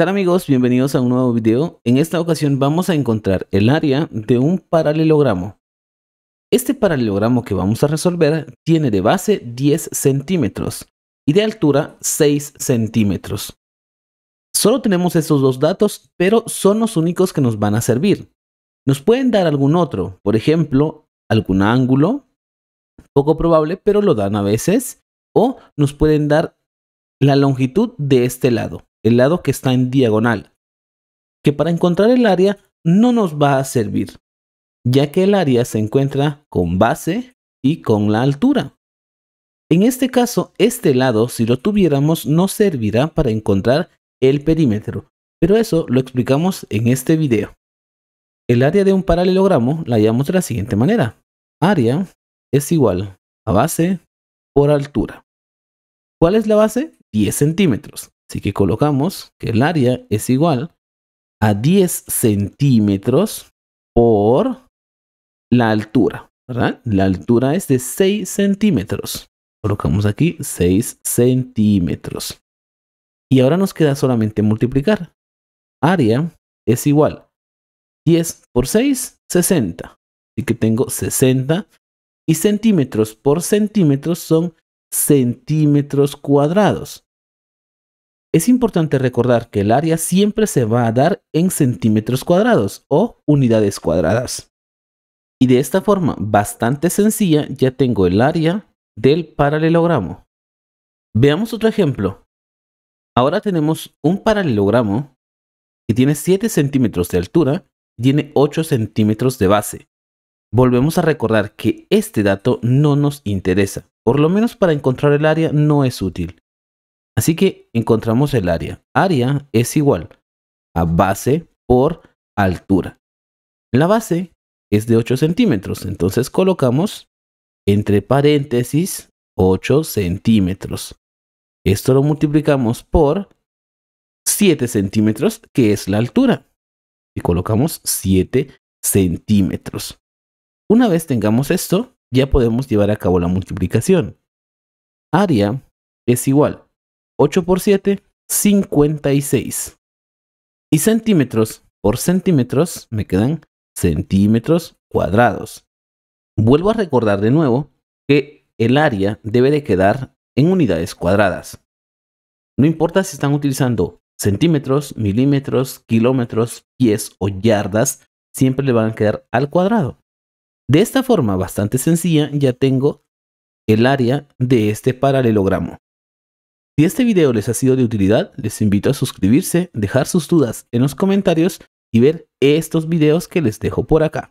Hola amigos? Bienvenidos a un nuevo video. En esta ocasión vamos a encontrar el área de un paralelogramo. Este paralelogramo que vamos a resolver tiene de base 10 centímetros y de altura 6 centímetros. Solo tenemos estos dos datos, pero son los únicos que nos van a servir. Nos pueden dar algún otro, por ejemplo, algún ángulo, poco probable, pero lo dan a veces, o nos pueden dar la longitud de este lado el lado que está en diagonal, que para encontrar el área no nos va a servir, ya que el área se encuentra con base y con la altura. En este caso, este lado, si lo tuviéramos, no servirá para encontrar el perímetro, pero eso lo explicamos en este video. El área de un paralelogramo la llamamos de la siguiente manera. Área es igual a base por altura. ¿Cuál es la base? 10 centímetros. Así que colocamos que el área es igual a 10 centímetros por la altura, ¿verdad? La altura es de 6 centímetros. Colocamos aquí 6 centímetros. Y ahora nos queda solamente multiplicar. Área es igual 10 por 6, 60. Así que tengo 60. Y centímetros por centímetros son centímetros cuadrados. Es importante recordar que el área siempre se va a dar en centímetros cuadrados o unidades cuadradas. Y de esta forma bastante sencilla ya tengo el área del paralelogramo. Veamos otro ejemplo. Ahora tenemos un paralelogramo que tiene 7 centímetros de altura y tiene 8 centímetros de base. Volvemos a recordar que este dato no nos interesa, por lo menos para encontrar el área no es útil. Así que encontramos el área. Área es igual a base por altura. La base es de 8 centímetros, entonces colocamos entre paréntesis 8 centímetros. Esto lo multiplicamos por 7 centímetros, que es la altura. Y colocamos 7 centímetros. Una vez tengamos esto, ya podemos llevar a cabo la multiplicación. Área es igual 8 por 7, 56. Y centímetros por centímetros me quedan centímetros cuadrados. Vuelvo a recordar de nuevo que el área debe de quedar en unidades cuadradas. No importa si están utilizando centímetros, milímetros, kilómetros, pies o yardas, siempre le van a quedar al cuadrado. De esta forma bastante sencilla ya tengo el área de este paralelogramo. Si este video les ha sido de utilidad, les invito a suscribirse, dejar sus dudas en los comentarios y ver estos videos que les dejo por acá.